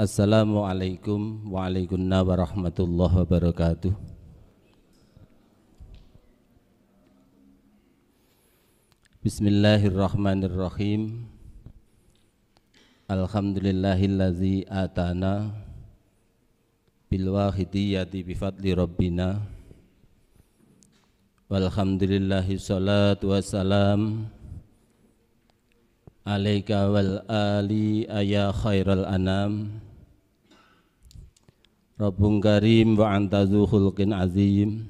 Assalamualaikum waalaikumsalam warahmatullahi wabarakatuh Bismillahirrahmanirrahim Alhamdulillahillazi atana bilwahidiyati bifadli rabbina Walhamdulillahi salatu wassalam Alaika wal ali ayya khairal anam Rabbun karim wa anta khulqin azim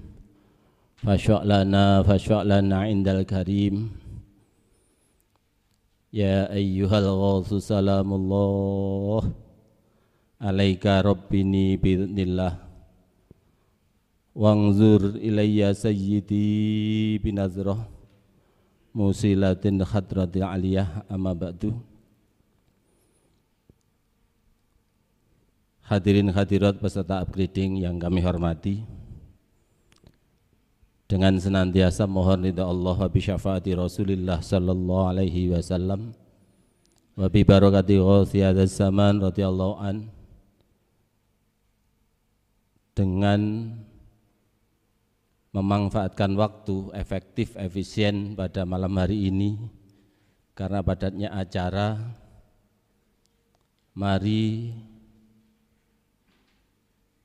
Fasyak lana fasyak lana indal karim Ya ayyuhal ghasu salamullah Alaika rabbini bi'nillah Wangzur ilayya sayyidi binazrah Musilatin khadrati aliyah amma hadirin hadirat peserta upgrading yang kami hormati dengan senantiasa mohon ridha Allah wa bi syafaati Rasulillah sallallahu alaihi wasallam wa bi barakati ghausiyadz zaman radhiyallahu an dengan memanfaatkan waktu efektif efisien pada malam hari ini karena padatnya acara mari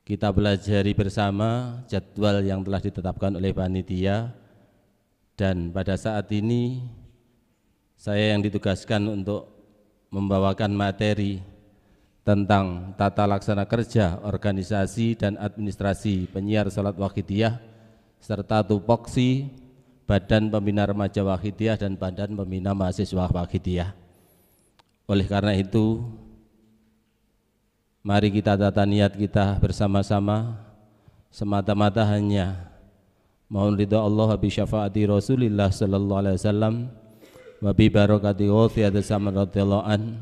kita pelajari bersama jadwal yang telah ditetapkan oleh panitia dan pada saat ini saya yang ditugaskan untuk membawakan materi tentang tata laksana kerja, organisasi dan administrasi penyiar salat wakidiyah serta tupoksi Badan Pembina Remaja Wakidiyah dan Badan Pembina Mahasiswa Wakidiyah. Oleh karena itu, Mari kita tata niat kita bersama-sama semata-mata hanya mohon ridha Allah bi syafaati Rasulillah sallallahu alaihi wasallam wa bi barakati wasiat an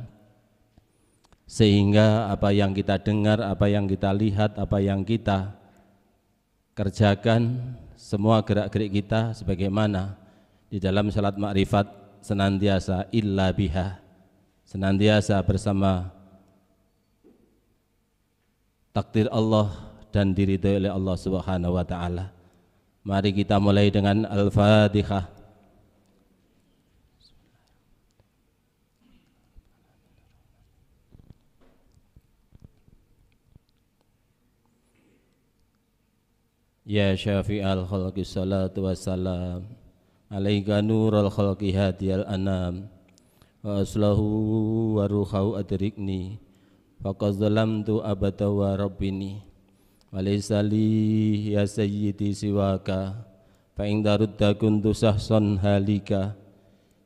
sehingga apa yang kita dengar, apa yang kita lihat, apa yang kita kerjakan semua gerak-gerik kita sebagaimana di dalam salat makrifat senantiasa illa biha senantiasa bersama takdir Allah dan diridhai oleh Allah Subhanahu wa taala. Mari kita mulai dengan Al-Fatihah. Ya al khalqi salatu wassalam alaika nurul khalqi hadiyal anam wa aslahu wa ruhau adrikni faqad zalamtu abatawa rabbini walaysa li ya sayyidi siwaka fa in darudda kuntu sahsan halika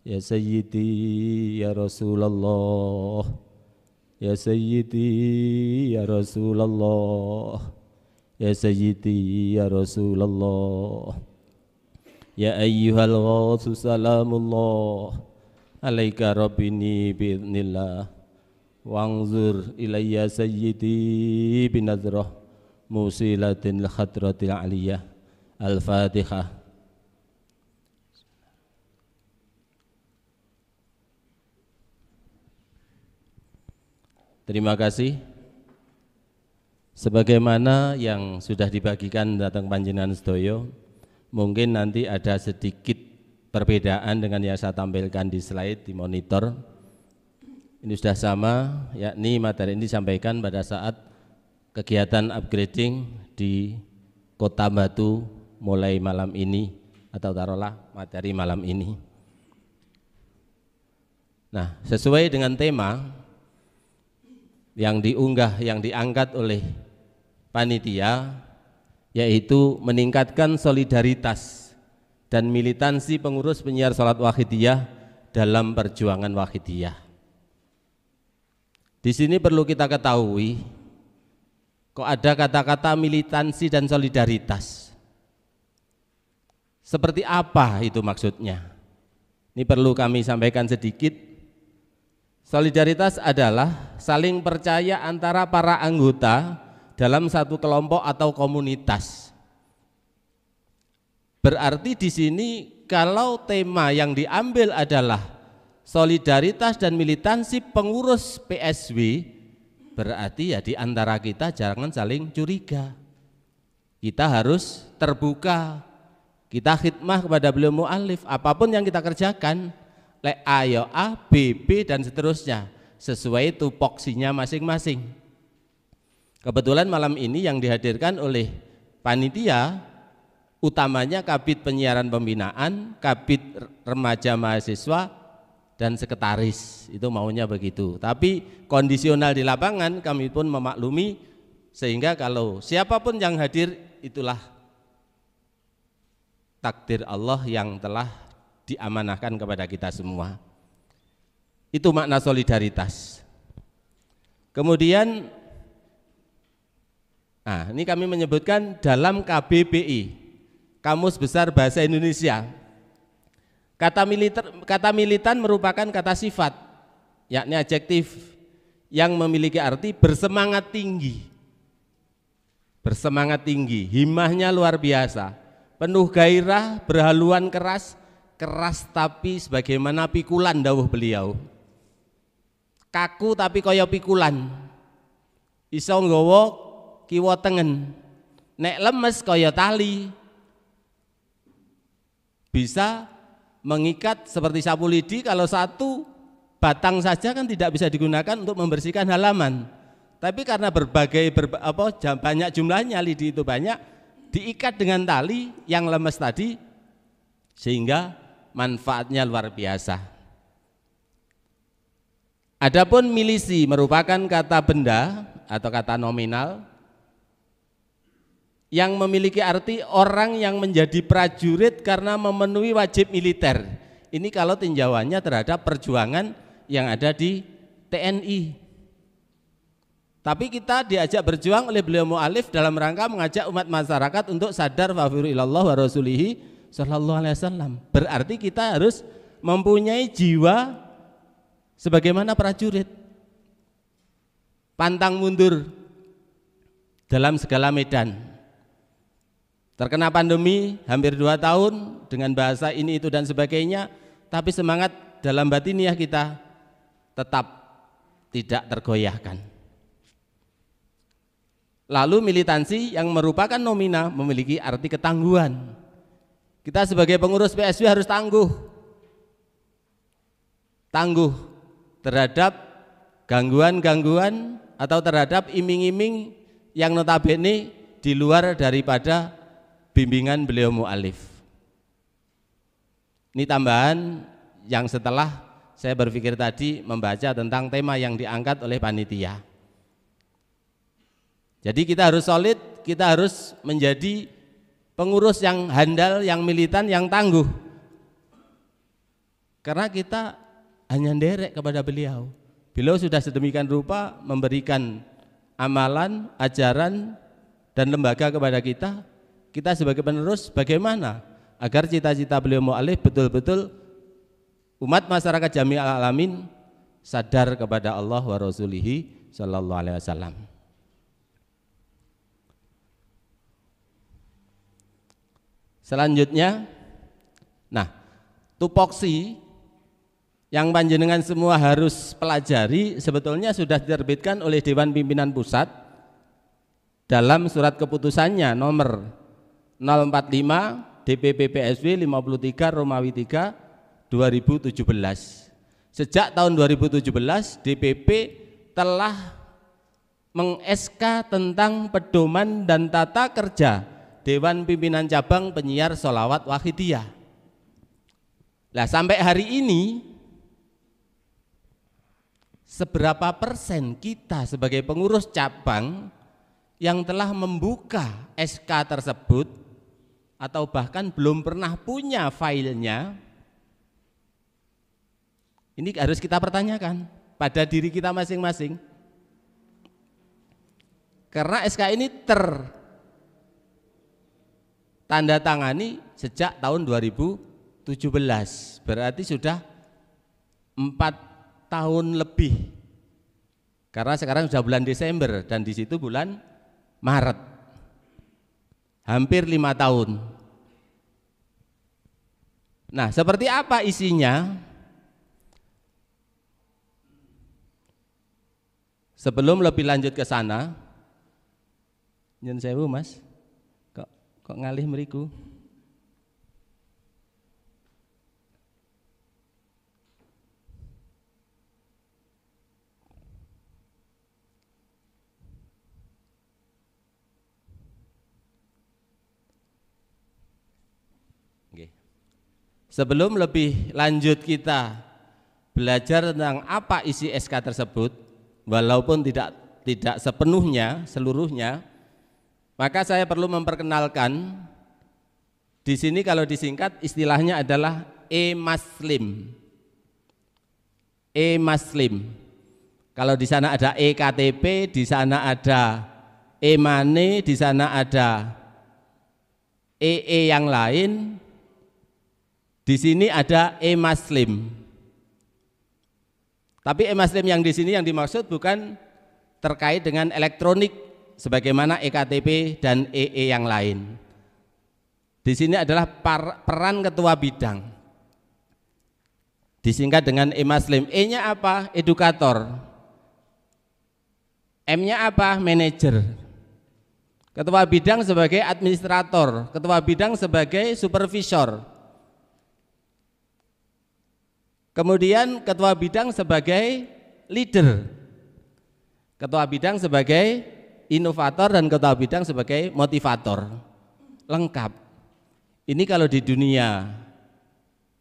ya sayyidi ya rasulullah ya sayyidi ya rasulullah ya sayyidi ya rasulullah ya ayyuhal ghasu salamullah alaika rabbini bi'idznillah وانظر إلي سيدي بنظرة موصلة الخضرة العلية الفاتحة Terima kasih. Sebagaimana yang sudah dibagikan datang panjenengan sedoyo, mungkin nanti ada sedikit perbedaan dengan yang saya tampilkan di slide di monitor ini sudah sama yakni materi ini disampaikan pada saat kegiatan upgrading di Kota Batu mulai malam ini atau taruhlah materi malam ini. Nah, sesuai dengan tema yang diunggah yang diangkat oleh panitia yaitu meningkatkan solidaritas dan militansi pengurus penyiar salat wahidiyah dalam perjuangan wahidiyah. Di sini perlu kita ketahui kok ada kata-kata militansi dan solidaritas. Seperti apa itu maksudnya? Ini perlu kami sampaikan sedikit. Solidaritas adalah saling percaya antara para anggota dalam satu kelompok atau komunitas. Berarti di sini kalau tema yang diambil adalah solidaritas dan militansi pengurus PSW berarti ya di antara kita jangan saling curiga. Kita harus terbuka. Kita khidmah kepada beliau mu'alif. Apapun yang kita kerjakan, lek A yo ya A, B, B dan seterusnya sesuai tupoksinya masing-masing. Kebetulan malam ini yang dihadirkan oleh panitia utamanya kabit penyiaran pembinaan, kabit remaja mahasiswa, dan sekretaris itu maunya begitu tapi kondisional di lapangan kami pun memaklumi sehingga kalau siapapun yang hadir itulah takdir Allah yang telah diamanahkan kepada kita semua itu makna solidaritas kemudian nah ini kami menyebutkan dalam KBBI Kamus Besar Bahasa Indonesia Kata, militer, kata militan merupakan kata sifat, yakni adjektif yang memiliki arti bersemangat tinggi. Bersemangat tinggi, himahnya luar biasa, penuh gairah, berhaluan keras, keras tapi sebagaimana pikulan dawuh beliau. Kaku tapi kaya pikulan. Iso nggawa kiwa tengen. Nek lemes kaya tali. Bisa mengikat seperti sapu lidi kalau satu batang saja kan tidak bisa digunakan untuk membersihkan halaman. Tapi karena berbagai ber apa banyak jumlahnya lidi itu banyak diikat dengan tali yang lemes tadi sehingga manfaatnya luar biasa. Adapun milisi merupakan kata benda atau kata nominal yang memiliki arti orang yang menjadi prajurit karena memenuhi wajib militer. Ini kalau tinjauannya terhadap perjuangan yang ada di TNI. Tapi kita diajak berjuang oleh beliau mu'alif dalam rangka mengajak umat masyarakat untuk sadar fafiru ilallah wa rasulihi sallallahu alaihi wasallam. Berarti kita harus mempunyai jiwa sebagaimana prajurit. Pantang mundur dalam segala medan Terkena pandemi hampir dua tahun dengan bahasa ini itu dan sebagainya, tapi semangat dalam batiniah kita tetap tidak tergoyahkan. Lalu militansi yang merupakan nomina memiliki arti ketangguhan. Kita sebagai pengurus PSB harus tangguh. Tangguh terhadap gangguan-gangguan atau terhadap iming-iming yang notabene di luar daripada bimbingan beliau mu'alif. Ini tambahan yang setelah saya berpikir tadi membaca tentang tema yang diangkat oleh panitia. Jadi kita harus solid, kita harus menjadi pengurus yang handal, yang militan, yang tangguh. Karena kita hanya derek kepada beliau. Beliau sudah sedemikian rupa memberikan amalan, ajaran, dan lembaga kepada kita, kita sebagai penerus bagaimana agar cita-cita beliau mu'alif betul-betul umat masyarakat jami al alamin sadar kepada Allah wa rasulihi sallallahu alaihi wasallam. Selanjutnya, nah tupoksi yang panjenengan semua harus pelajari sebetulnya sudah diterbitkan oleh Dewan Pimpinan Pusat dalam surat keputusannya nomor 045 DPP PSW 53 Romawi 3 2017. Sejak tahun 2017 DPP telah meng-SK tentang pedoman dan tata kerja Dewan Pimpinan Cabang Penyiar Solawat Wahidiyah. Nah sampai hari ini seberapa persen kita sebagai pengurus cabang yang telah membuka SK tersebut atau bahkan belum pernah punya filenya, ini harus kita pertanyakan pada diri kita masing-masing. Karena SK ini ter tanda tangani sejak tahun 2017, berarti sudah empat tahun lebih. Karena sekarang sudah bulan Desember dan di situ bulan Maret hampir lima tahun. Nah, seperti apa isinya? Sebelum lebih lanjut ke sana, nyen sewu mas, kok kok ngalih meriku? Sebelum lebih lanjut kita belajar tentang apa isi SK tersebut, walaupun tidak tidak sepenuhnya, seluruhnya, maka saya perlu memperkenalkan di sini kalau disingkat istilahnya adalah e Muslim, e Muslim. Kalau di sana ada e-KTP, di sana ada e-money, di sana ada e-e yang lain, di sini ada emaslim. Tapi emaslim yang di sini yang dimaksud bukan terkait dengan elektronik sebagaimana EKTP dan EE e yang lain. Di sini adalah peran ketua bidang. Disingkat dengan emaslim. E-nya apa? Edukator. M-nya apa? Manager. Ketua bidang sebagai administrator, ketua bidang sebagai supervisor, Kemudian ketua bidang sebagai leader. Ketua bidang sebagai inovator dan ketua bidang sebagai motivator. Lengkap. Ini kalau di dunia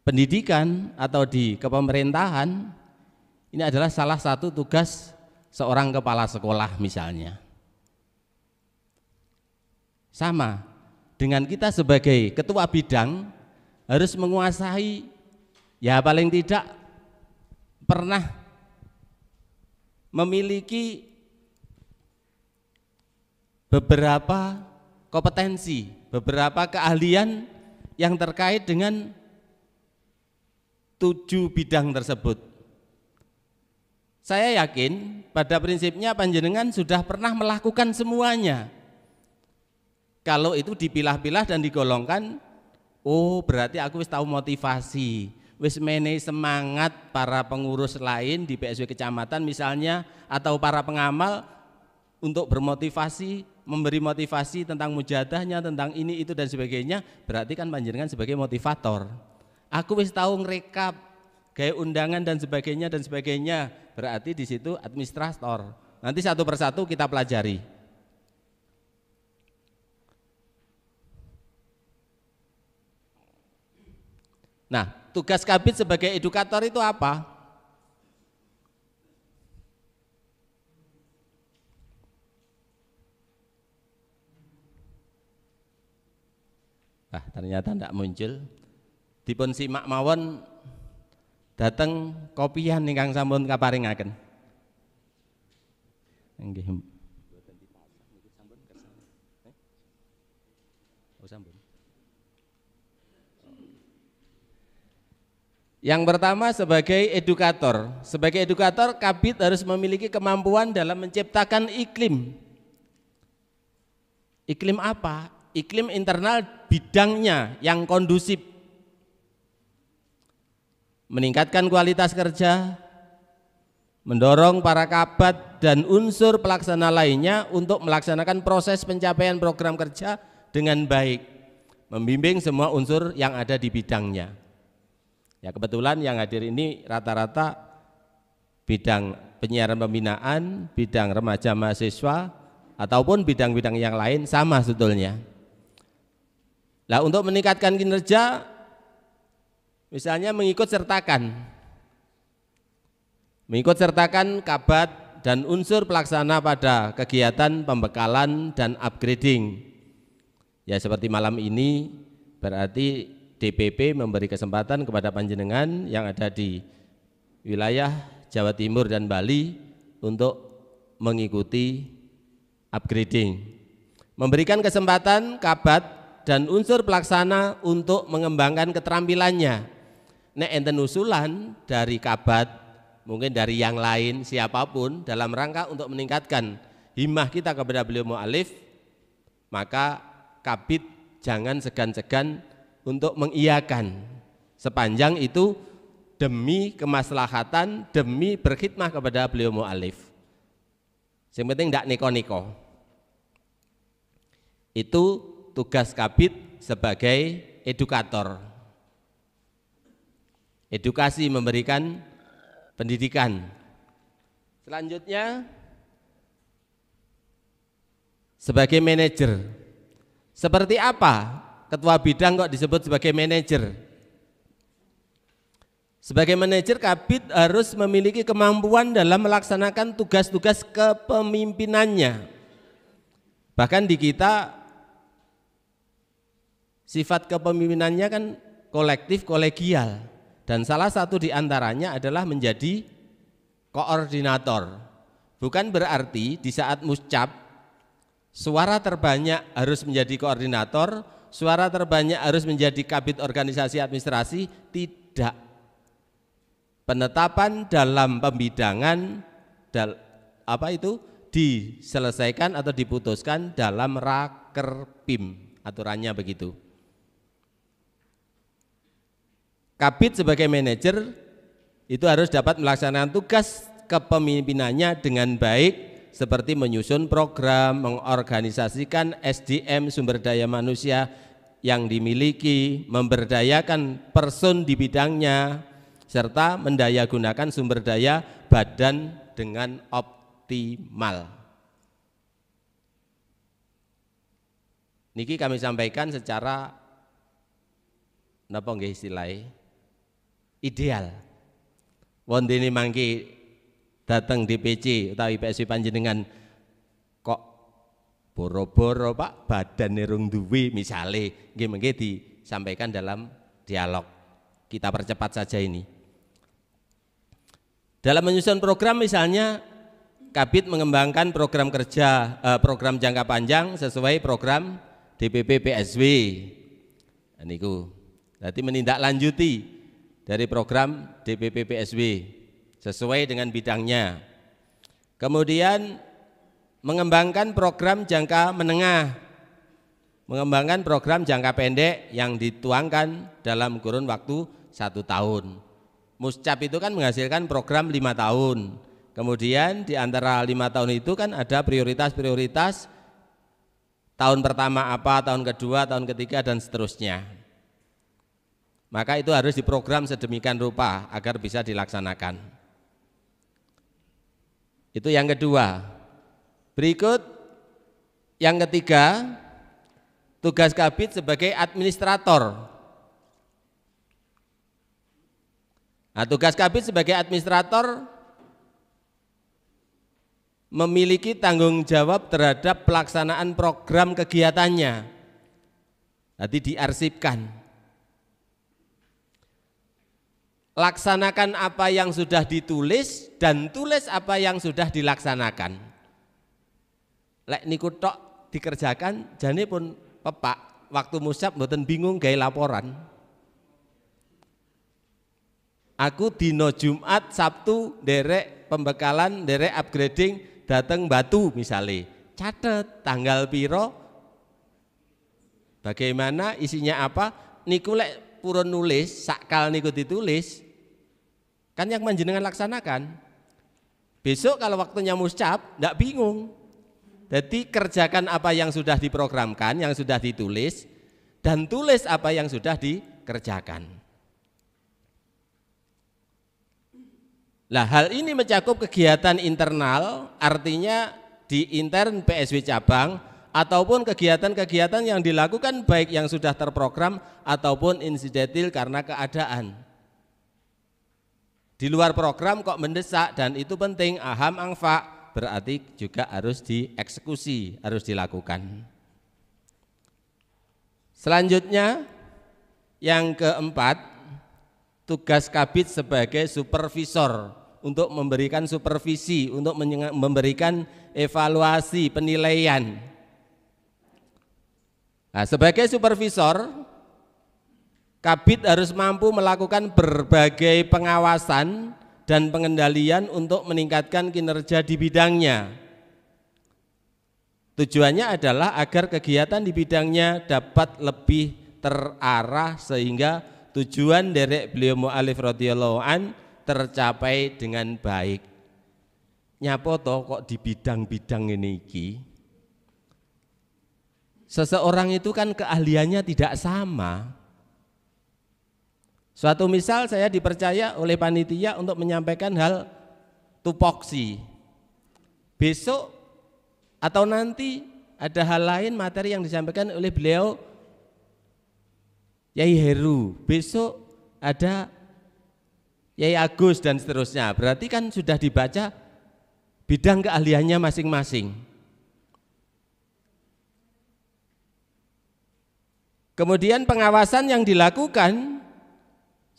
pendidikan atau di kepemerintahan ini adalah salah satu tugas seorang kepala sekolah misalnya. Sama dengan kita sebagai ketua bidang harus menguasai ya paling tidak pernah memiliki beberapa kompetensi, beberapa keahlian yang terkait dengan tujuh bidang tersebut. Saya yakin pada prinsipnya panjenengan sudah pernah melakukan semuanya. Kalau itu dipilah-pilah dan digolongkan, oh berarti aku wis tahu motivasi, wis mene semangat para pengurus lain di PSW kecamatan misalnya atau para pengamal untuk bermotivasi memberi motivasi tentang mujadahnya tentang ini itu dan sebagainya berarti kan panjenengan sebagai motivator aku wis tahu ngerekap gaya undangan dan sebagainya dan sebagainya berarti di situ administrator nanti satu persatu kita pelajari nah tugas kabit sebagai edukator itu apa? Ah, ternyata tidak muncul. Dipun simak mawon dateng kopian kang sambun kaparingaken. Nggih. Yang pertama sebagai edukator. Sebagai edukator Kabit harus memiliki kemampuan dalam menciptakan iklim. Iklim apa? Iklim internal bidangnya yang kondusif. Meningkatkan kualitas kerja, mendorong para kabat dan unsur pelaksana lainnya untuk melaksanakan proses pencapaian program kerja dengan baik, membimbing semua unsur yang ada di bidangnya. Ya kebetulan yang hadir ini rata-rata bidang penyiaran pembinaan, bidang remaja mahasiswa, ataupun bidang-bidang yang lain sama sebetulnya. Nah untuk meningkatkan kinerja, misalnya mengikut sertakan, mengikut sertakan kabat dan unsur pelaksana pada kegiatan pembekalan dan upgrading. Ya seperti malam ini berarti DPP memberi kesempatan kepada panjenengan yang ada di wilayah Jawa Timur dan Bali untuk mengikuti upgrading. Memberikan kesempatan kabat dan unsur pelaksana untuk mengembangkan keterampilannya. Nek enten usulan dari kabat, mungkin dari yang lain, siapapun dalam rangka untuk meningkatkan himmah kita kepada beliau mu'alif, maka kabit jangan segan-segan untuk mengiakan sepanjang itu demi kemaslahatan, demi berkhidmah kepada beliau mu'alif. Yang penting tidak niko-niko. Itu tugas kabit sebagai edukator. Edukasi memberikan pendidikan. Selanjutnya sebagai manajer. Seperti apa ketua bidang kok disebut sebagai manajer. Sebagai manajer kabit harus memiliki kemampuan dalam melaksanakan tugas-tugas kepemimpinannya. Bahkan di kita sifat kepemimpinannya kan kolektif kolegial dan salah satu di antaranya adalah menjadi koordinator. Bukan berarti di saat muscap suara terbanyak harus menjadi koordinator, suara terbanyak harus menjadi kabit organisasi administrasi? Tidak. Penetapan dalam pembidangan dal, apa itu diselesaikan atau diputuskan dalam raker PIM aturannya begitu. Kabit sebagai manajer itu harus dapat melaksanakan tugas kepemimpinannya dengan baik seperti menyusun program, mengorganisasikan SDM sumber daya manusia yang dimiliki, memberdayakan person di bidangnya, serta mendaya gunakan sumber daya badan dengan optimal. Niki kami sampaikan secara napa nggih istilah, ideal. Wondene mangki di DPC atau IPSW panjenengan boro-boro Pak badan nerung duwe misale nggih mengke disampaikan dalam dialog. Kita percepat saja ini. Dalam menyusun program misalnya Kabit mengembangkan program kerja eh, program jangka panjang sesuai program DPP PSW. Nah, niku. Berarti menindaklanjuti dari program DPP PSW sesuai dengan bidangnya. Kemudian mengembangkan program jangka menengah, mengembangkan program jangka pendek yang dituangkan dalam kurun waktu satu tahun. Muscap itu kan menghasilkan program lima tahun. Kemudian di antara lima tahun itu kan ada prioritas-prioritas tahun pertama apa, tahun kedua, tahun ketiga dan seterusnya. Maka itu harus diprogram sedemikian rupa agar bisa dilaksanakan. Itu yang kedua. Berikut yang ketiga, tugas kabit sebagai administrator. Nah, tugas kabit sebagai administrator memiliki tanggung jawab terhadap pelaksanaan program kegiatannya. Nanti diarsipkan. Laksanakan apa yang sudah ditulis dan tulis apa yang sudah dilaksanakan lek niku tok dikerjakan jane pun pepak waktu musab mboten bingung gawe laporan aku dino Jumat Sabtu derek pembekalan derek upgrading dateng batu misalnya catet tanggal piro bagaimana isinya apa niku lek purun nulis sakal niku ditulis kan yang manjenengan laksanakan besok kalau waktunya musab ndak bingung jadi kerjakan apa yang sudah diprogramkan, yang sudah ditulis, dan tulis apa yang sudah dikerjakan. Nah hal ini mencakup kegiatan internal, artinya di intern PSW cabang, ataupun kegiatan-kegiatan yang dilakukan baik yang sudah terprogram ataupun insidentil karena keadaan. Di luar program kok mendesak dan itu penting, aham angfa, berarti juga harus dieksekusi, harus dilakukan. Selanjutnya yang keempat, tugas kabit sebagai supervisor untuk memberikan supervisi, untuk memberikan evaluasi, penilaian. Nah, sebagai supervisor, kabit harus mampu melakukan berbagai pengawasan dan pengendalian untuk meningkatkan kinerja di bidangnya. Tujuannya adalah agar kegiatan di bidangnya dapat lebih terarah sehingga tujuan derek beliau mu'alif radhiyallahu an tercapai dengan baik. Nyapo toh kok di bidang-bidang ini iki? Seseorang itu kan keahliannya tidak sama. Suatu misal saya dipercaya oleh panitia untuk menyampaikan hal tupoksi. Besok atau nanti ada hal lain materi yang disampaikan oleh beliau Yai Heru. Besok ada Yai Agus dan seterusnya. Berarti kan sudah dibaca bidang keahliannya masing-masing. Kemudian pengawasan yang dilakukan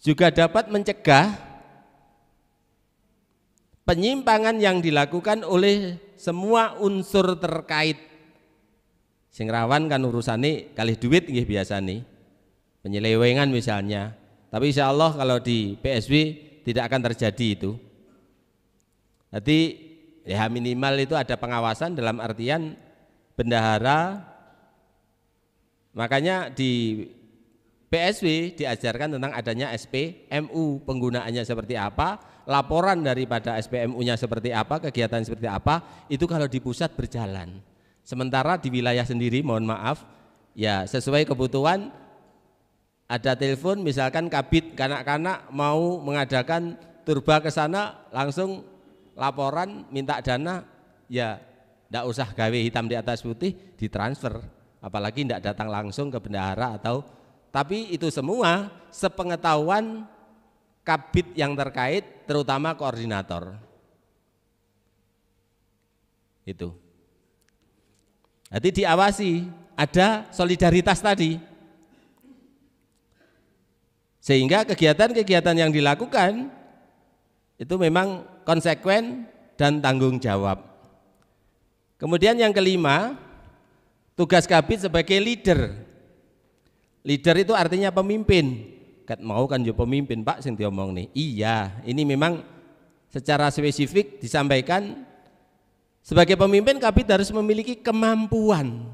juga dapat mencegah penyimpangan yang dilakukan oleh semua unsur terkait sing rawan kan ini kali duit biasa nih, penyelewengan misalnya tapi insya Allah kalau di PSW tidak akan terjadi itu Nanti ya minimal itu ada pengawasan dalam artian bendahara makanya di PSW diajarkan tentang adanya SPMU, penggunaannya seperti apa, laporan daripada SPMU-nya seperti apa, kegiatan seperti apa, itu kalau di pusat berjalan. Sementara di wilayah sendiri, mohon maaf, ya sesuai kebutuhan, ada telepon misalkan kabit kanak-kanak mau mengadakan turba ke sana, langsung laporan minta dana, ya tidak usah gawe hitam di atas putih, ditransfer. Apalagi tidak datang langsung ke bendahara atau tapi itu semua sepengetahuan kabit yang terkait terutama koordinator. Itu. Jadi diawasi, ada solidaritas tadi. Sehingga kegiatan-kegiatan yang dilakukan itu memang konsekuen dan tanggung jawab. Kemudian yang kelima, tugas kabit sebagai leader Leader itu artinya pemimpin. Kat mau kan yo pemimpin Pak sing diomong nih. Iya, ini memang secara spesifik disampaikan sebagai pemimpin kabit harus memiliki kemampuan.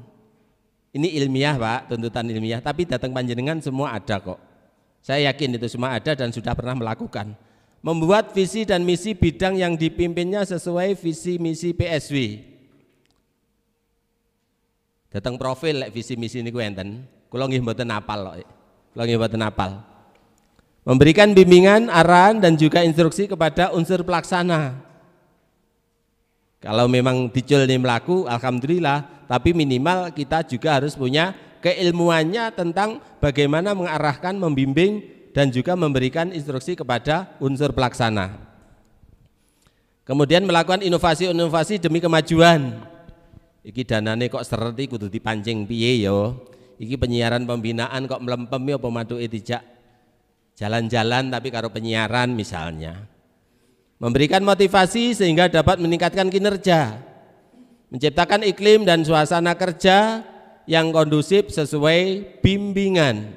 Ini ilmiah Pak, tuntutan ilmiah, tapi datang panjenengan semua ada kok. Saya yakin itu semua ada dan sudah pernah melakukan. Membuat visi dan misi bidang yang dipimpinnya sesuai visi misi PSW. Datang profil visi misi ini enten Kula nggih mboten apal kok. Kula nggih mboten apal. Memberikan bimbingan, arahan dan juga instruksi kepada unsur pelaksana. Kalau memang dicul ini melaku, alhamdulillah. Tapi minimal kita juga harus punya keilmuannya tentang bagaimana mengarahkan, membimbing, dan juga memberikan instruksi kepada unsur pelaksana. Kemudian melakukan inovasi-inovasi demi kemajuan. Iki danane kok seret dipancing piye yo iki penyiaran pembinaan kok melempem ya pemadu dijak jalan-jalan tapi kalau penyiaran misalnya. Memberikan motivasi sehingga dapat meningkatkan kinerja. Menciptakan iklim dan suasana kerja yang kondusif sesuai bimbingan.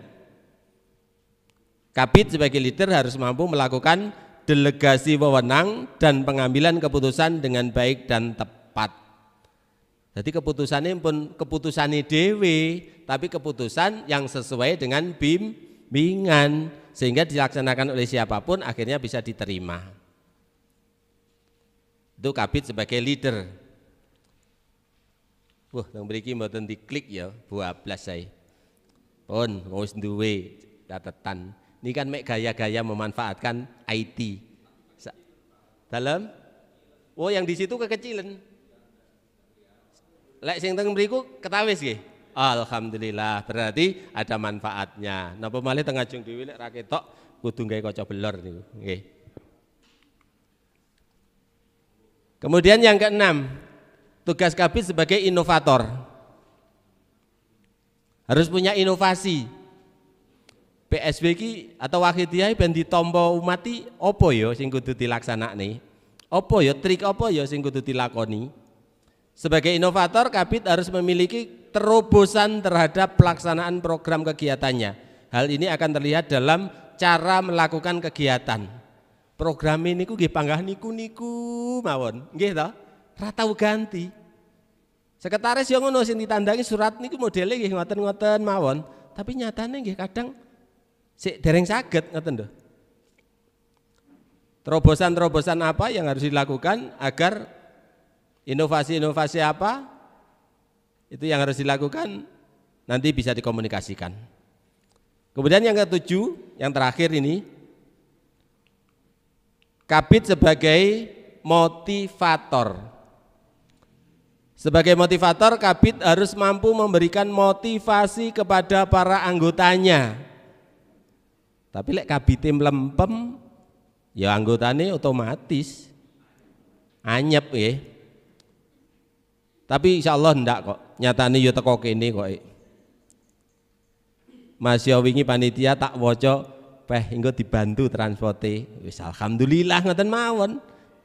Kabit sebagai leader harus mampu melakukan delegasi wewenang dan pengambilan keputusan dengan baik dan tepat. Jadi keputusannya pun keputusan dewi, tapi keputusan yang sesuai dengan bimbingan sehingga dilaksanakan oleh siapapun akhirnya bisa diterima. Itu kabit sebagai leader. Wah, yang mau mboten klik ya, buah belas saya. Pun, mau duwe catatan. Ini kan mek gaya-gaya memanfaatkan IT. Dalam? Oh, yang di situ kekecilan. Lek sing teng mriku ketawis nggih. Alhamdulillah, berarti ada manfaatnya. Napa malih teng ajeng dhewe lek ra ketok kudu gawe kaca belor niku, nggih. Kemudian yang keenam, tugas kabit sebagai inovator. Harus punya inovasi. PSB ki atau wakidiyah ben ditampa umati apa ya sing kudu dilaksanakne? Apa ya trik apa ya sing kudu dilakoni? Sebagai inovator, Kabit harus memiliki terobosan terhadap pelaksanaan program kegiatannya. Hal ini akan terlihat dalam cara melakukan kegiatan. Program ini ku gipanggah niku-niku mawon, nggih to? ganti. Sekretaris yang ngono sing ditandangi surat niku modelnya nggih ngoten-ngoten mawon, tapi nyatanya nggih kadang sik dereng saged ngoten doh. Terobosan-terobosan apa yang harus dilakukan agar Inovasi-inovasi apa? Itu yang harus dilakukan nanti bisa dikomunikasikan. Kemudian yang ketujuh, yang terakhir ini kabit sebagai motivator. Sebagai motivator, Kabit harus mampu memberikan motivasi kepada para anggotanya. Tapi lek Kabit tim lempem, ya anggotanya otomatis anyep ya. Tapi insya Allah ndak kok. Nyatane yo ya teko kene kok. Mas yo ya wingi panitia tak waca peh engko dibantu transporte. Wis alhamdulillah ngoten mawon.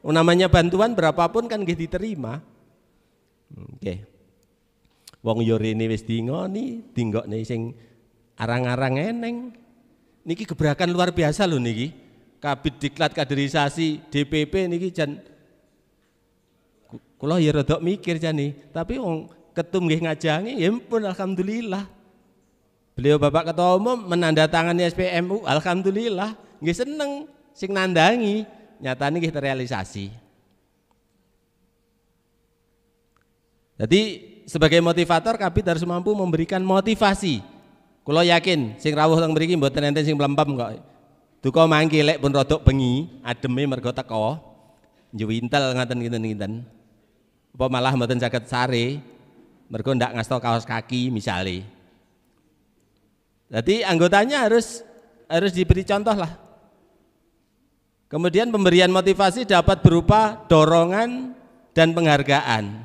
Namanya bantuan berapapun kan nggih diterima. Oke. Wong yo ya rene wis dingoni, dinggokne sing arang-arang eneng. Niki gebrakan luar biasa loh niki. Kabit Diklat Kaderisasi DPP niki jan kalau ya rodok mikir jani, tapi wong ketum nggih ngajangi ya pun alhamdulillah. Beliau Bapak Ketua Umum menandatangani SPMU, alhamdulillah, nggih seneng sing nandangi, nih nggih terrealisasi. Jadi sebagai motivator kami harus mampu memberikan motivasi. Kulo yakin sing rawuh teng mriki mboten enten sing mlempem kok. Duka mangke lek pun rodok bengi, ademe mergo teko. Juwintel ngaten ngiten. -ngiten apa malah mboten saged sare mergo ndak ngasto kaos kaki misalnya jadi anggotanya harus harus diberi contoh lah kemudian pemberian motivasi dapat berupa dorongan dan penghargaan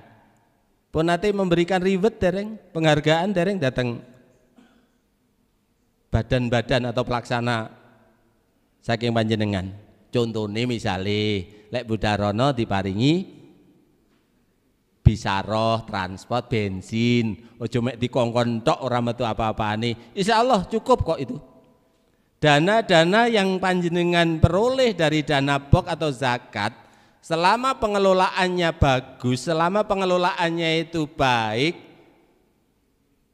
pun nanti memberikan reward dereng penghargaan dereng datang badan-badan atau pelaksana saking panjenengan Contoh nih misalnya lek budarono diparingi roh transport, bensin. Ojo mek dikongkon tok ora metu apa apa insya Allah cukup kok itu. Dana-dana yang panjenengan peroleh dari dana bok atau zakat selama pengelolaannya bagus, selama pengelolaannya itu baik,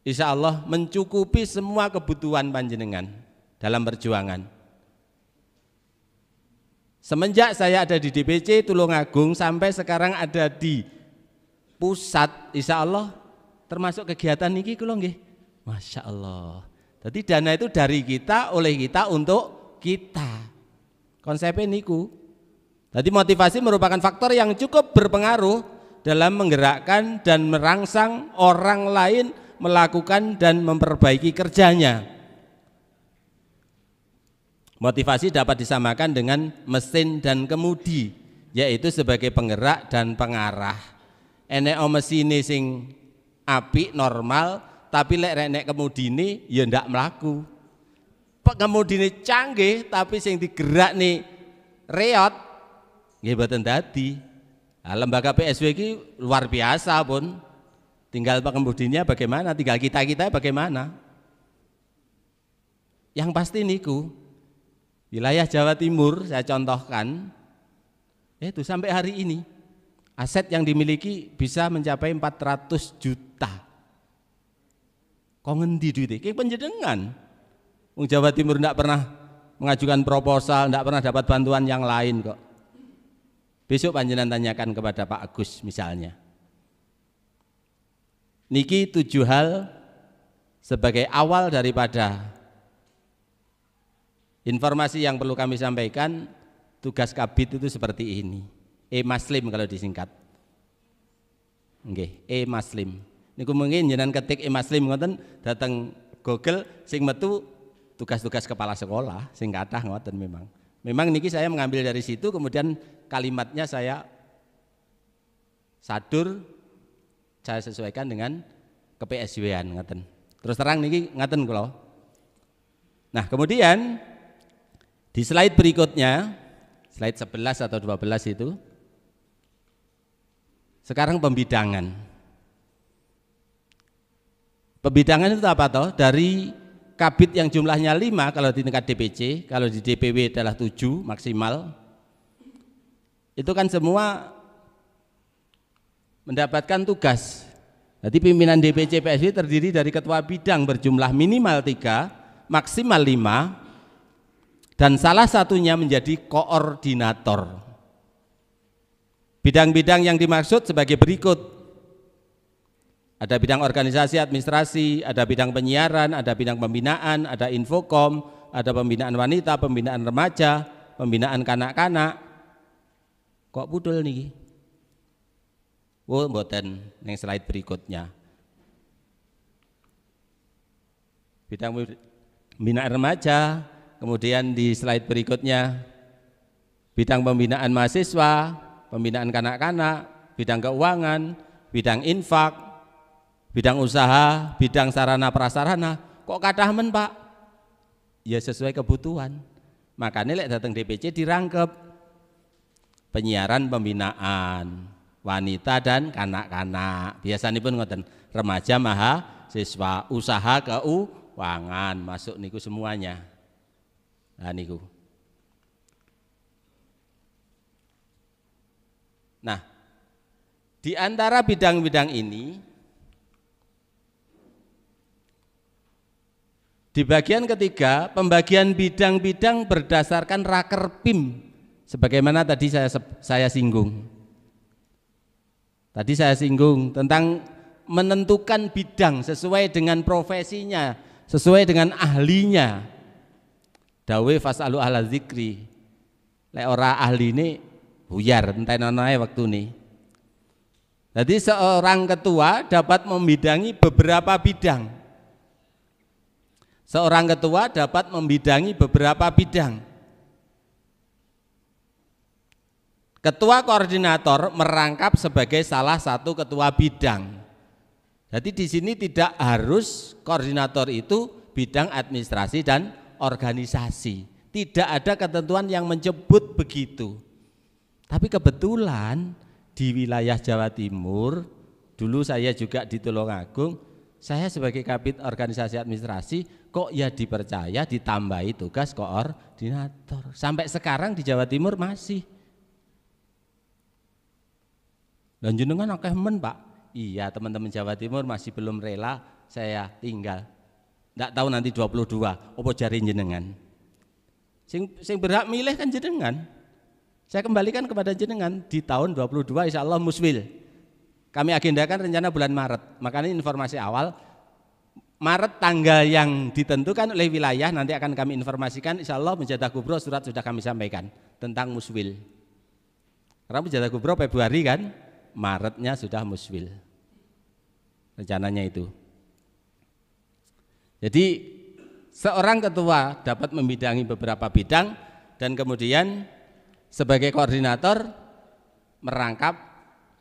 insya Allah mencukupi semua kebutuhan panjenengan dalam perjuangan. Semenjak saya ada di DPC Tulungagung sampai sekarang ada di pusat insya Allah termasuk kegiatan niki kulo nggih Masya Allah jadi dana itu dari kita oleh kita untuk kita konsepnya niku jadi motivasi merupakan faktor yang cukup berpengaruh dalam menggerakkan dan merangsang orang lain melakukan dan memperbaiki kerjanya. Motivasi dapat disamakan dengan mesin dan kemudi, yaitu sebagai penggerak dan pengarah enek omesine sing api normal tapi lek renek kemudine ya ndak mlaku kemudine canggih tapi sing digerak nih reot nggih boten dadi nah, lembaga PSW ini luar biasa pun tinggal Pak pengemudinya bagaimana tinggal kita-kita bagaimana yang pasti niku wilayah Jawa Timur saya contohkan itu sampai hari ini Aset yang dimiliki bisa mencapai 400 juta. Kok ngendi duit? ini? penjenengan. Wong Jawa Timur tidak pernah mengajukan proposal, tidak pernah dapat bantuan yang lain kok. Besok panjenengan tanyakan kepada Pak Agus misalnya. Niki tujuh hal sebagai awal daripada informasi yang perlu kami sampaikan tugas kabit itu seperti ini. E Maslim kalau disingkat. Nggih, E Maslim. Niku mungkin jenengan ketik E Maslim ngoten datang Google sing metu tugas-tugas kepala sekolah sing kathah ngoten memang. Memang niki saya mengambil dari situ kemudian kalimatnya saya sadur saya sesuaikan dengan ke an ngoten. Terus terang niki ngoten kula. Nah, kemudian di slide berikutnya slide 11 atau 12 itu sekarang pembidangan. Pembidangan itu apa toh? Dari kabit yang jumlahnya 5 kalau di tingkat DPC, kalau di DPW adalah 7 maksimal. Itu kan semua mendapatkan tugas. Jadi pimpinan DPC PSB terdiri dari ketua bidang berjumlah minimal 3, maksimal 5 dan salah satunya menjadi koordinator. Bidang-bidang yang dimaksud sebagai berikut. Ada bidang organisasi administrasi, ada bidang penyiaran, ada bidang pembinaan, ada infokom, ada pembinaan wanita, pembinaan remaja, pembinaan kanak-kanak. Kok budul nih? Oh, boten yang slide berikutnya. Bidang pembinaan remaja, kemudian di slide berikutnya bidang pembinaan mahasiswa, pembinaan kanak-kanak, bidang keuangan, bidang infak, bidang usaha, bidang sarana prasarana. Kok men pak? Ya sesuai kebutuhan. Makanya lek datang DPC dirangkep penyiaran pembinaan wanita dan kanak-kanak. Biasanya pun ngoten remaja maha siswa usaha keuangan masuk niku semuanya. Nah niku. Nah, di antara bidang-bidang ini di bagian ketiga pembagian bidang-bidang berdasarkan raker PIM sebagaimana tadi saya saya singgung. Tadi saya singgung tentang menentukan bidang sesuai dengan profesinya, sesuai dengan ahlinya. Dawe fasalu ala zikri. Lek ahli ini buyar entenono waktu ini. Jadi seorang ketua dapat membidangi beberapa bidang. Seorang ketua dapat membidangi beberapa bidang. Ketua koordinator merangkap sebagai salah satu ketua bidang. Jadi di sini tidak harus koordinator itu bidang administrasi dan organisasi. Tidak ada ketentuan yang menyebut begitu. Tapi kebetulan di wilayah Jawa Timur, dulu saya juga di Tulungagung, saya sebagai kabit organisasi administrasi kok ya dipercaya ditambahi tugas koordinator. Sampai sekarang di Jawa Timur masih. Dan jenengan akeh men, Pak. Iya, teman-teman Jawa Timur masih belum rela saya tinggal. Tidak tahu nanti 22, opo jari jenengan. Sing, sing berhak milih kan jenengan. Saya kembalikan kepada jenengan di tahun 22 insya Allah muswil. Kami agendakan rencana bulan Maret. Makanya informasi awal Maret tanggal yang ditentukan oleh wilayah nanti akan kami informasikan insya Allah menjadah kubro surat sudah kami sampaikan tentang muswil. Karena menjadah kubro Februari kan, Maretnya sudah muswil. Rencananya itu. Jadi seorang ketua dapat membidangi beberapa bidang dan kemudian sebagai koordinator merangkap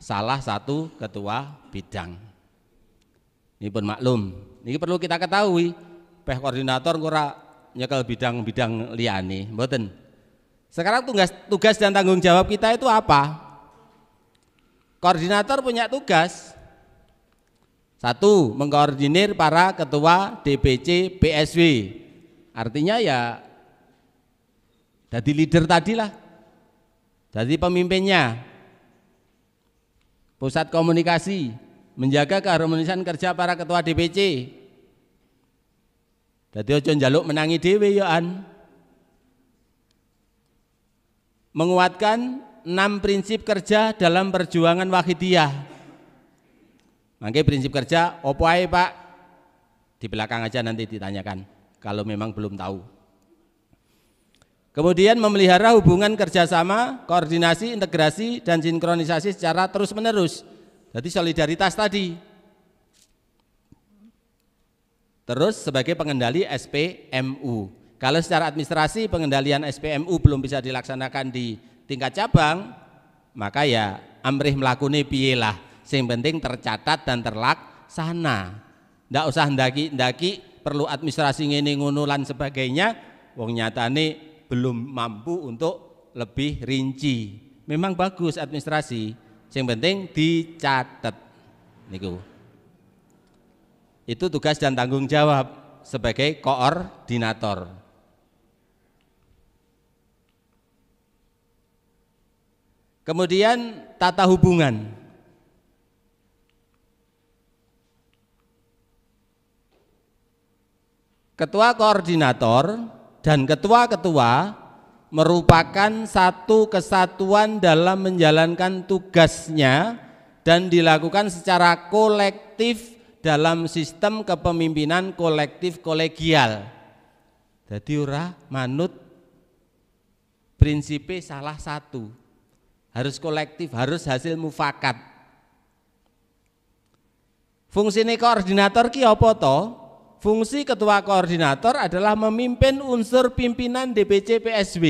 salah satu ketua bidang. Ini pun maklum. Ini perlu kita ketahui. Peh koordinator ngora nyekel bidang-bidang liani, mboten. Sekarang tugas tugas dan tanggung jawab kita itu apa? Koordinator punya tugas. Satu, mengkoordinir para ketua DPC PSW. Artinya ya jadi leader tadi lah jadi pemimpinnya, pusat komunikasi, menjaga keharmonisan kerja para ketua DPC. Jadi ojo njaluk menangi Dewi yoan. Ya, Menguatkan enam prinsip kerja dalam perjuangan wahidiyah. Mangke prinsip kerja opo ae Pak? Di belakang aja nanti ditanyakan kalau memang belum tahu. Kemudian memelihara hubungan kerjasama, koordinasi, integrasi, dan sinkronisasi secara terus-menerus. Jadi solidaritas tadi. Terus sebagai pengendali SPMU. Kalau secara administrasi pengendalian SPMU belum bisa dilaksanakan di tingkat cabang, maka ya amrih melakuni piye lah. Sing penting tercatat dan terlaksana. Tidak usah ndaki-ndaki perlu administrasi ini ngunulan sebagainya. Wong nyata nih belum mampu untuk lebih rinci. Memang bagus administrasi, yang penting dicatat. Niku. Itu tugas dan tanggung jawab sebagai koordinator. Kemudian tata hubungan. Ketua koordinator dan ketua-ketua merupakan satu kesatuan dalam menjalankan tugasnya dan dilakukan secara kolektif dalam sistem kepemimpinan kolektif kolegial. Jadi ora manut prinsipe salah satu. Harus kolektif, harus hasil mufakat. Fungsi koordinator ki apa to? Fungsi ketua koordinator adalah memimpin unsur pimpinan DPC PSW.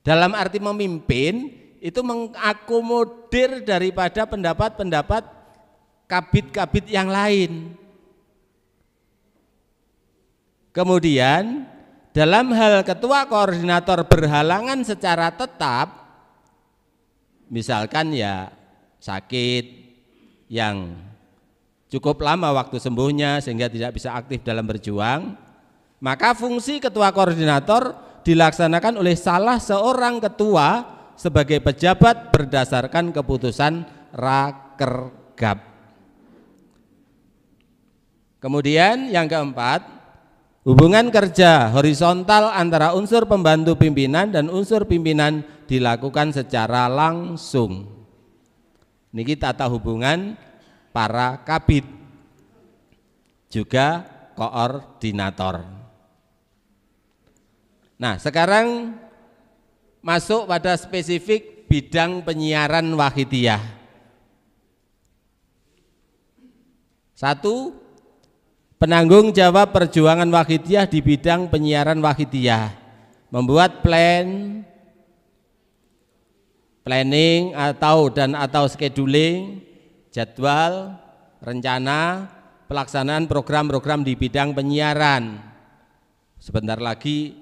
Dalam arti memimpin itu mengakomodir daripada pendapat-pendapat kabit-kabit yang lain. Kemudian dalam hal ketua koordinator berhalangan secara tetap misalkan ya sakit yang cukup lama waktu sembuhnya sehingga tidak bisa aktif dalam berjuang, maka fungsi ketua koordinator dilaksanakan oleh salah seorang ketua sebagai pejabat berdasarkan keputusan rakergap. Kemudian yang keempat, hubungan kerja horizontal antara unsur pembantu pimpinan dan unsur pimpinan dilakukan secara langsung. Ini kita tata hubungan para kabit juga koordinator. Nah, sekarang masuk pada spesifik bidang penyiaran wahidiyah. Satu, penanggung jawab perjuangan wahidiyah di bidang penyiaran wahidiyah, membuat plan, planning atau dan atau scheduling, jadwal, rencana, pelaksanaan program-program di bidang penyiaran. Sebentar lagi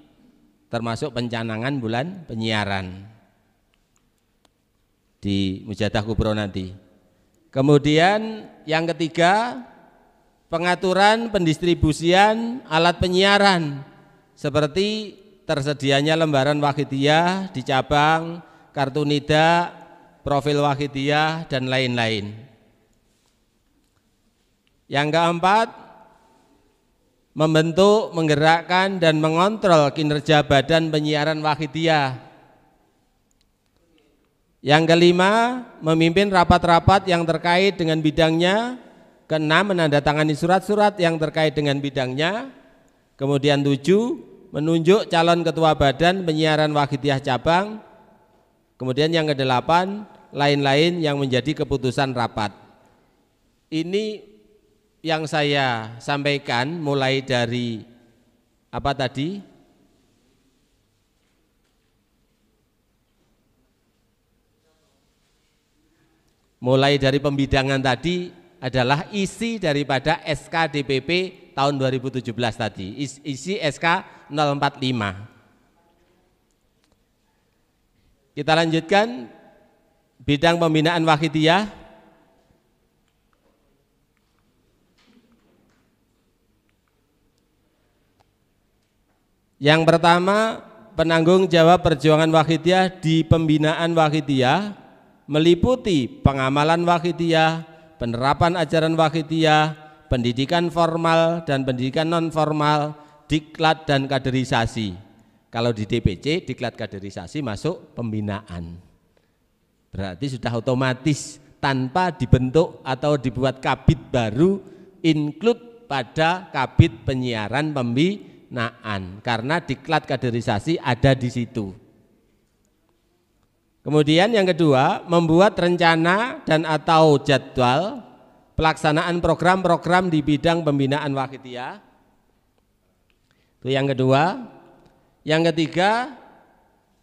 termasuk pencanangan bulan penyiaran di Mujadah Kubro nanti. Kemudian yang ketiga, pengaturan pendistribusian alat penyiaran seperti tersedianya lembaran wahidiyah di cabang, kartu nida, profil wahidiyah, dan lain-lain. Yang keempat, membentuk, menggerakkan, dan mengontrol kinerja badan penyiaran wahidiyah. Yang kelima, memimpin rapat-rapat yang terkait dengan bidangnya. Keenam, menandatangani surat-surat yang terkait dengan bidangnya. Kemudian tujuh, menunjuk calon ketua badan penyiaran wahidiyah cabang. Kemudian yang kedelapan, lain-lain yang menjadi keputusan rapat. Ini yang saya sampaikan mulai dari apa tadi? Mulai dari pembidangan tadi adalah isi daripada SK DPP tahun 2017 tadi, isi SK 045. Kita lanjutkan bidang pembinaan wahidiyah Yang pertama, penanggung jawab perjuangan Wahidiyah di pembinaan Wahidiyah meliputi pengamalan Wahidiyah, penerapan ajaran Wahidiyah, pendidikan formal dan pendidikan non formal, diklat dan kaderisasi. Kalau di DPC diklat kaderisasi masuk pembinaan. Berarti sudah otomatis tanpa dibentuk atau dibuat kabit baru include pada kabit penyiaran pembinaan naan karena diklat kaderisasi ada di situ. Kemudian yang kedua, membuat rencana dan atau jadwal pelaksanaan program-program di bidang pembinaan wahidiyah. Itu yang kedua. Yang ketiga,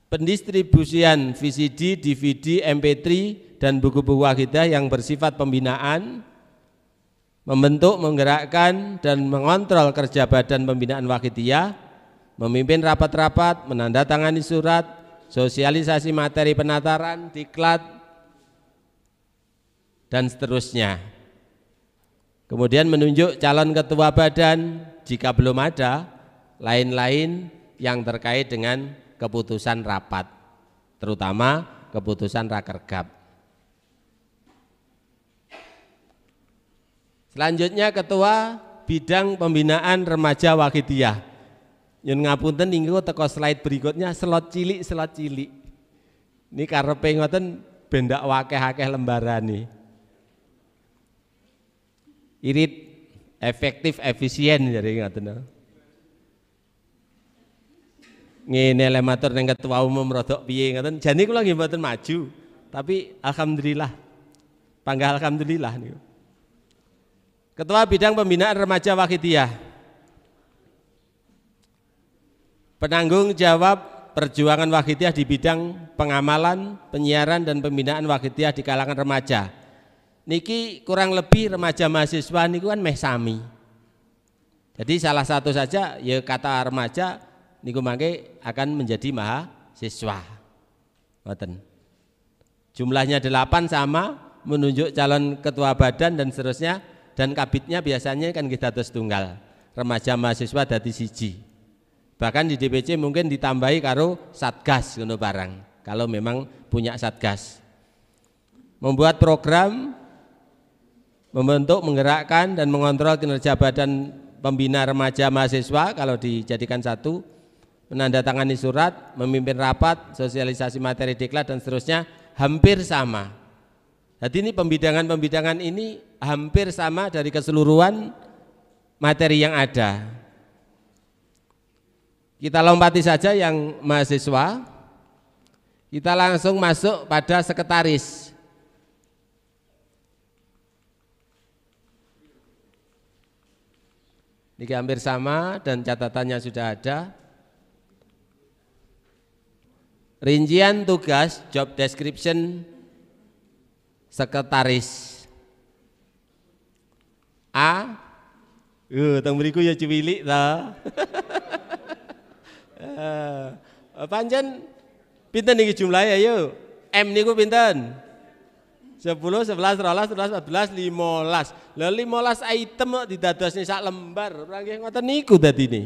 pendistribusian VCD, DVD, MP3 dan buku-buku wakidah yang bersifat pembinaan membentuk, menggerakkan dan mengontrol kerja badan pembinaan wakidiyah, memimpin rapat-rapat, menandatangani surat, sosialisasi materi penataran, diklat dan seterusnya. Kemudian menunjuk calon ketua badan jika belum ada lain-lain yang terkait dengan keputusan rapat, terutama keputusan rakergap. Selanjutnya Ketua Bidang Pembinaan Remaja Wakidiyah. Nyun ngapunten niku teko slide berikutnya slot cilik slot cilik. Ini karepe ngoten benda wakeh-akeh lembaran nih. Irit efektif efisien jadi ngoten. Ngene le matur ning ketua umum rodok piye ngoten. Jane kula nggih mboten maju, tapi alhamdulillah. Panggah alhamdulillah nih. Ketua Bidang Pembinaan Remaja Wakitiyah. Penanggung jawab perjuangan Wakitiyah di bidang pengamalan, penyiaran dan pembinaan Wakitiyah di kalangan remaja. Niki kurang lebih remaja mahasiswa niku kan meh sami. Jadi salah satu saja ya kata remaja niku mangke akan menjadi mahasiswa. Ngoten. Jumlahnya delapan sama menunjuk calon ketua badan dan seterusnya dan kabitnya biasanya kan kita terus tunggal remaja mahasiswa dari siji bahkan di DPC mungkin ditambahi karo satgas ngono barang kalau memang punya satgas membuat program membentuk menggerakkan dan mengontrol kinerja badan pembina remaja mahasiswa kalau dijadikan satu menandatangani surat memimpin rapat sosialisasi materi diklat dan seterusnya hampir sama jadi ini pembidangan-pembidangan ini hampir sama dari keseluruhan materi yang ada. Kita lompati saja yang mahasiswa. Kita langsung masuk pada sekretaris. Ini hampir sama dan catatannya sudah ada. Rincian tugas job description sekretaris. A Uh, tang beriku ya cewili lah. uh, panjen pinten jumlah ya, ayo. M niku pinten? sebelas, empat belas, lima belas. Lalu lima belas item di dadas nih sak lembar. Berangkat ngota niku dati nih.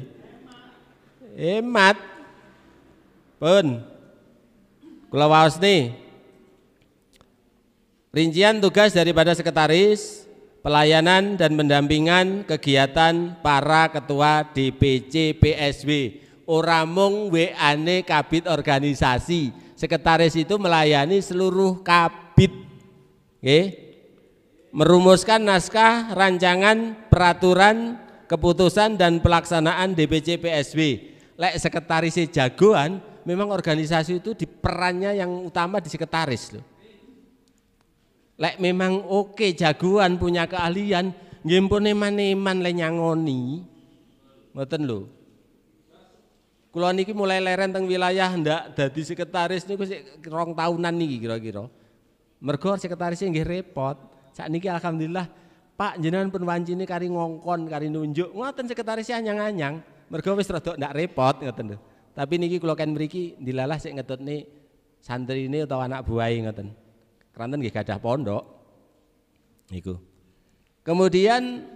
Emat, Pun. Kulawas nih. Rincian tugas daripada sekretaris pelayanan dan pendampingan kegiatan para ketua DPC PSB Oramung WANE Kabit Organisasi Sekretaris itu melayani seluruh kabit okay. merumuskan naskah rancangan peraturan keputusan dan pelaksanaan DPC PSB lek sekretaris jagoan memang organisasi itu di perannya yang utama di sekretaris loh Lek memang oke jagoan punya keahlian, ngimpun pun eman-eman le nyangoni. Ngoten lho. Kulo niki mulai leren teng wilayah ndak dadi sekretaris niku sik rong tahunan niki kira-kira. Mergo sekretaris nggih repot. niki alhamdulillah Pak jenengan pun wancine kari ngongkon kari nunjuk ngoten sekretarisnya anyang-anyang. Mergo wis rada ndak repot ngoten lho. Tapi niki kula kan mriki dilalah sik ngetutne santrine utawa anak buahe ngoten. Keranten nggih gadah pondok. Niku. Kemudian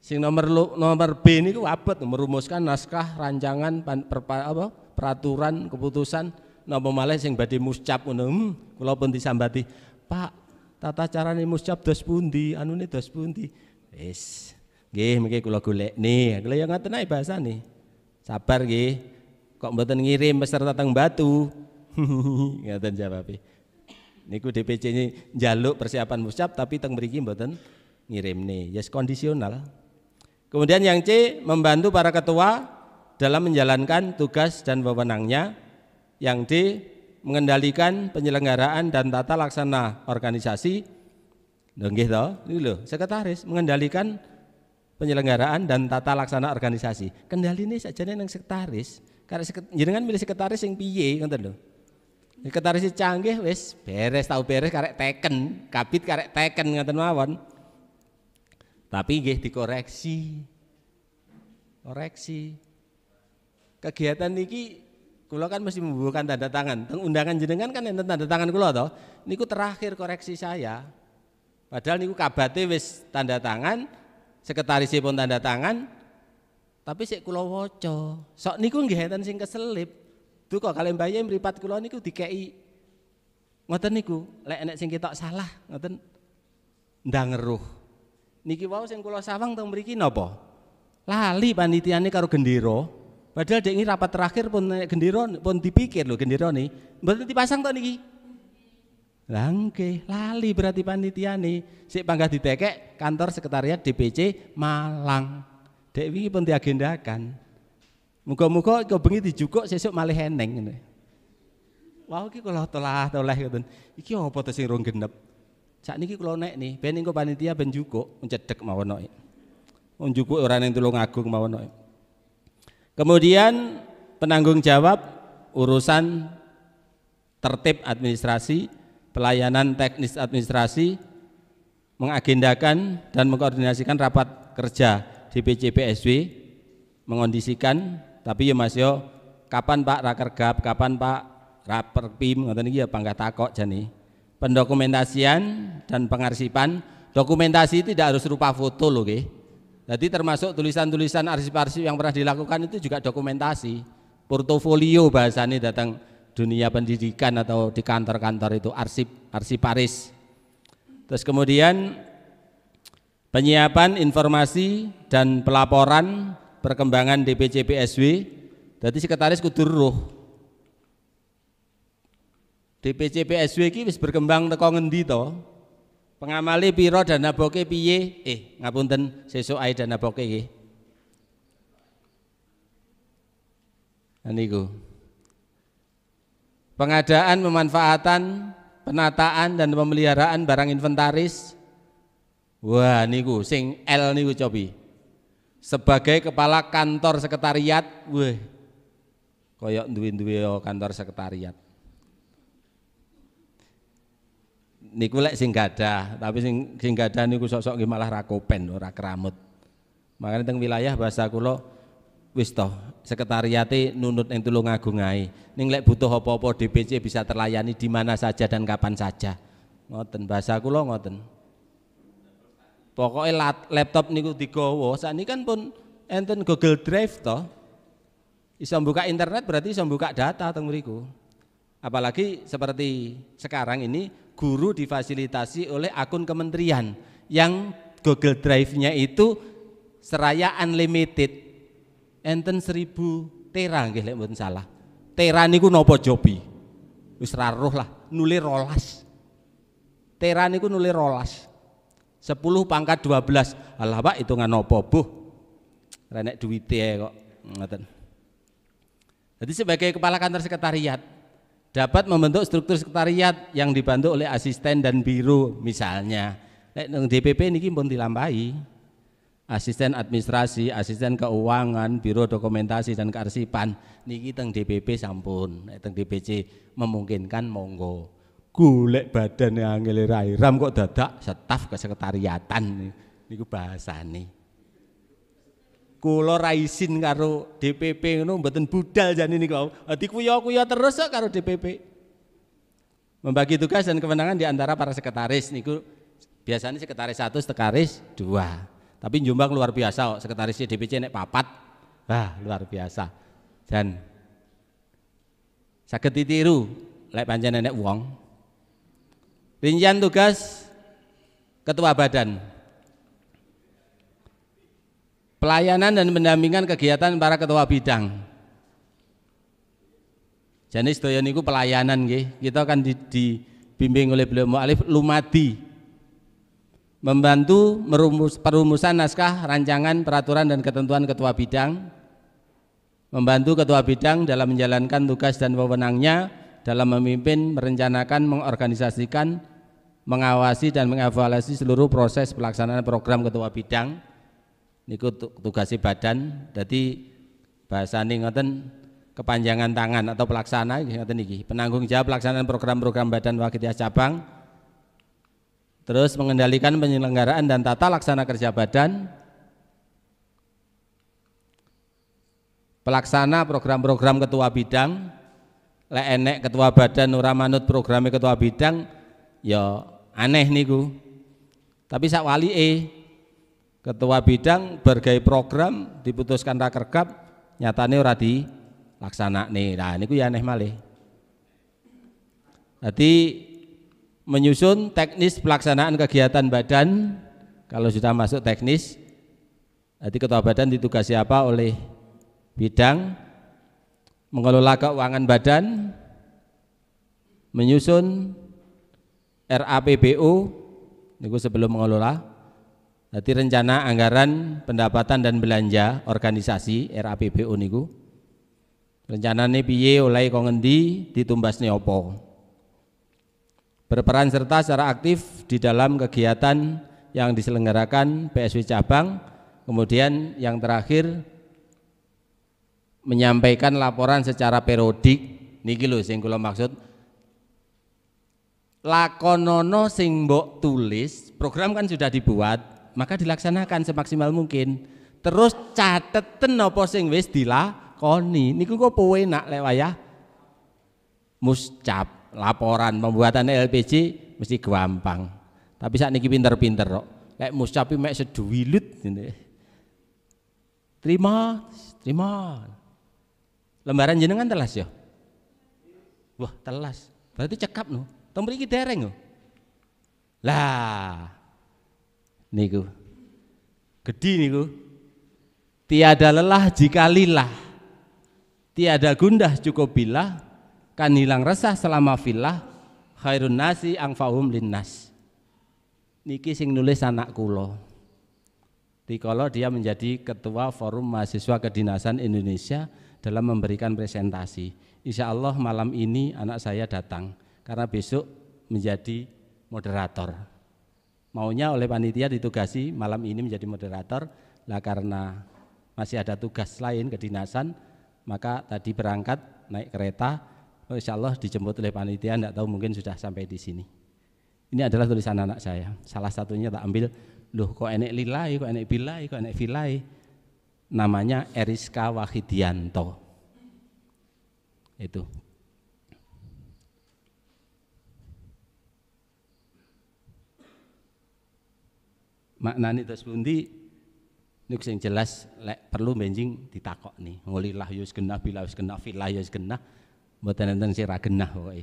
sing nomor lu, nomor B niku abot merumuskan naskah rancangan pan, perpa, apa, peraturan keputusan napa malih sing badhe muscap ngono hmm, kula pun disambati Pak tata cara carane muscap dos pundi anune dos pundi wis nggih gulek nih golekne yang ya ngoten bahasa nih sabar gih kok mboten ngirim peserta teng batu ngoten tapi niku DPC ini jaluk persiapan musyab tapi teng gimbotan ngirim nih. yes kondisional kemudian yang C membantu para ketua dalam menjalankan tugas dan wewenangnya yang D mengendalikan penyelenggaraan dan tata laksana organisasi nggih to Ini loh sekretaris mengendalikan penyelenggaraan dan tata laksana organisasi kendali ini saja neng sekretaris karena jenengan milih sekretaris yang piye ngoten lho Sekretaris canggih wes beres tahu beres karek teken, kabit karek teken nggak mawon. Tapi nggih dikoreksi. Koreksi. Kegiatan niki kula kan mesti membubuhkan tanda tangan. Teng undangan jenengan kan enten tanda tangan kula to. Niku terakhir koreksi saya. Padahal niku kabate wes tanda tangan, sekretaris pun tanda tangan, tapi si kulo waca. Sok niku nggih enten sing keselip tuh kok kalian bayi meripat kulo niku dikei ngoten niku lek enek sing kita salah ngoten ngeruh Niki wau sing kula sawang teng mriki napa? Lali panitiane karo gendero Padahal dek rapat terakhir pun gendero pun dipikir lho gendero nih. Mboten dipasang to niki. Langke, lali berarti panitiane. Sik panggah ditekek kantor sekretariat DPC Malang. Dek wingi pun diagendakan. Muka-muka kau bengi dijukuk sesuk malih eneng ngene. Wah iki kula telah toleh ngoten. Iki apa to sing rong genep? Sakniki kula nek nih, ben engko panitia ben jukuk mencedek mawon nek. Wong jukuk ora ning tulung agung mawon nek. Kemudian penanggung jawab urusan tertib administrasi, pelayanan teknis administrasi, mengagendakan dan mengkoordinasikan rapat kerja di PSW, mengondisikan tapi ya Mas yo, kapan Pak Rakergap, kapan Pak raper Raperpim, ngoten iki ya panggah takok jani. Pendokumentasian dan pengarsipan, dokumentasi tidak harus rupa foto loh, nggih. Jadi termasuk tulisan-tulisan arsip-arsip yang pernah dilakukan itu juga dokumentasi. Portofolio bahasanya datang dunia pendidikan atau di kantor-kantor itu arsip arsiparis. Terus kemudian penyiapan informasi dan pelaporan perkembangan DPC PSW jadi sekretaris kudu roh DPC PSW ini bisa berkembang teko ngendi to pengamali piro dana boke piye eh ngapunten sesuk ae dana boke ini Aniku. pengadaan pemanfaatan penataan dan pemeliharaan barang inventaris wah niku sing L niku cobi sebagai kepala kantor sekretariat, weh, koyok duwe-duwe kantor sekretariat. Niku lek sing gadah, tapi sing sing gadah niku sok nggih malah rakopen ora keramut. Makanya teng wilayah bahasa kula wis toh sekretariate nunut yang tulung agung ae. Ning lek butuh apa-apa DPC bisa terlayani di mana saja dan kapan saja. Ngoten bahasa kula ngoten. Pokoknya laptop niku digowo, saat ini kan pun enten Google Drive toh. Bisa buka internet berarti bisa buka data teng mriku. Apalagi seperti sekarang ini guru difasilitasi oleh akun kementerian yang Google Drive-nya itu seraya unlimited. Enten seribu tera nggih lek mboten salah. Tera niku nopo jobi Wis roh lah, nuli rolas. Tera niku nuli rolas. 10 pangkat 12. Allah Pak hitungan apa, Bu? Renek duitnya kok ngoten. Jadi sebagai kepala kantor sekretariat dapat membentuk struktur sekretariat yang dibantu oleh asisten dan biro misalnya. Nek DPP niki pun dilambai, Asisten administrasi, asisten keuangan, biro dokumentasi dan kearsipan niki teng DPP sampun, teng DPC memungkinkan monggo golek badan angel ya, rairam kok dadak staf kesekretariatan niku bahasane. Kula ra raisin karo DPP ngono mboten budal jane niku. Dadi kuya-kuya terus karu karo DPP. Membagi tugas dan kemenangan di antara para sekretaris niku biasanya sekretaris satu, sekretaris dua. Tapi jumlah luar biasa kok sekretaris DPC nek papat. Wah, luar biasa. Dan sakit ditiru lek panjang nek uang. Rincian tugas Ketua Badan Pelayanan dan pendampingan kegiatan para ketua bidang Jadi sedaya niku pelayanan nggih. Kita akan dibimbing oleh beliau mualif Lumadi membantu merumus, perumusan naskah rancangan peraturan dan ketentuan ketua bidang membantu ketua bidang dalam menjalankan tugas dan wewenangnya dalam memimpin, merencanakan, mengorganisasikan mengawasi dan mengevaluasi seluruh proses pelaksanaan program ketua bidang niku tugasi badan jadi bahasa ini ngoten kepanjangan tangan atau pelaksana ngoten iki penanggung jawab pelaksanaan program-program badan wakitiah cabang terus mengendalikan penyelenggaraan dan tata laksana kerja badan pelaksana program-program ketua bidang lek enek ketua badan ora manut programe ketua bidang ya Aneh niku. Tapi sak wali e ketua bidang bergaya program diputuskan rakerkap nyatane ora nih Nah niku ya aneh malih. Jadi menyusun teknis pelaksanaan kegiatan badan kalau sudah masuk teknis nanti ketua badan ditugasi apa oleh bidang mengelola keuangan badan menyusun RAPBU niku sebelum mengelola jadi rencana anggaran pendapatan dan belanja organisasi RAPBU niku ini piye oleh kongendi ditumbas neopo berperan serta secara aktif di dalam kegiatan yang diselenggarakan PSW cabang kemudian yang terakhir menyampaikan laporan secara periodik niki lho sing maksud lakonono sing mbok tulis, program kan sudah dibuat, maka dilaksanakan semaksimal mungkin. Terus cateten tenoposing sing wis dilakoni. Niku kok kowe nak lewat ya. Muscap, laporan pembuatan LPG mesti gampang. Tapi saat niki pinter-pinter kok. Lek muscapi mek seduwilut ini Terima, terima. Lembaran jenengan telas ya? Wah, telas. Berarti cekap noh. Tong ini dereng lho. Lah niku. gede niku. Tiada lelah jika lilah, Tiada gundah cukup bilah. Kan hilang resah selama filah. Khairun nasi angfa'um linas, Niki sing nulis anak kulo, Dikala dia menjadi ketua forum mahasiswa kedinasan Indonesia dalam memberikan presentasi. Insya Allah malam ini anak saya datang karena besok menjadi moderator. Maunya oleh panitia ditugasi malam ini menjadi moderator, lah karena masih ada tugas lain kedinasan, maka tadi berangkat naik kereta, oh, insya Allah dijemput oleh panitia, tidak tahu mungkin sudah sampai di sini. Ini adalah tulisan anak saya, salah satunya tak ambil, loh kok enek lilai, kok enek bilai, kok enek filai, namanya Eriska Wahidianto. Itu maknani terus pundi niku sing jelas lek perlu benjing nih ngoli lah yus ya genah bila yus genah filah yus ya genah buat enten si ragenah woi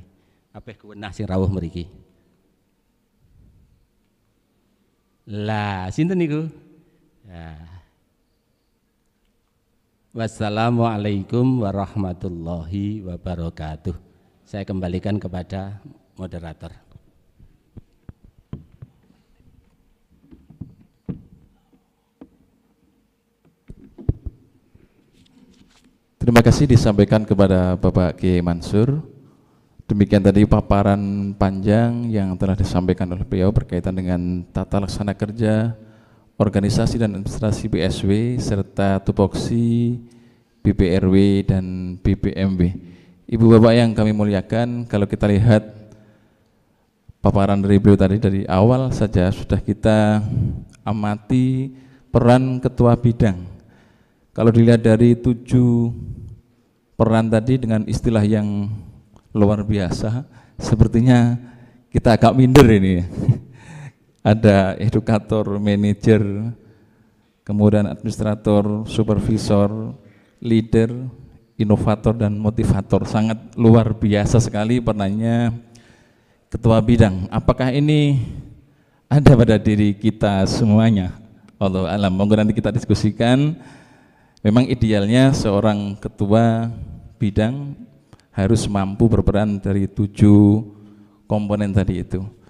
apa yang kewenah sing rawuh meriki lah sinten niku ya. Wassalamualaikum warahmatullahi wabarakatuh. Saya kembalikan kepada moderator. Terima kasih disampaikan kepada Bapak Kiai Mansur. Demikian tadi paparan panjang yang telah disampaikan oleh beliau berkaitan dengan tata laksana kerja, organisasi dan administrasi BSW, serta tupoksi BPRW dan BPMW. Ibu bapak yang kami muliakan, kalau kita lihat paparan dari beliau tadi dari awal saja sudah kita amati peran ketua bidang. Kalau dilihat dari tujuh peran tadi dengan istilah yang luar biasa, sepertinya kita agak minder ini. Ada edukator, manajer, kemudian administrator, supervisor, leader, inovator dan motivator. Sangat luar biasa sekali pernahnya ketua bidang. Apakah ini ada pada diri kita semuanya? Allah alam. Monggo nanti kita diskusikan. Memang idealnya seorang ketua bidang harus mampu berperan dari tujuh komponen tadi itu.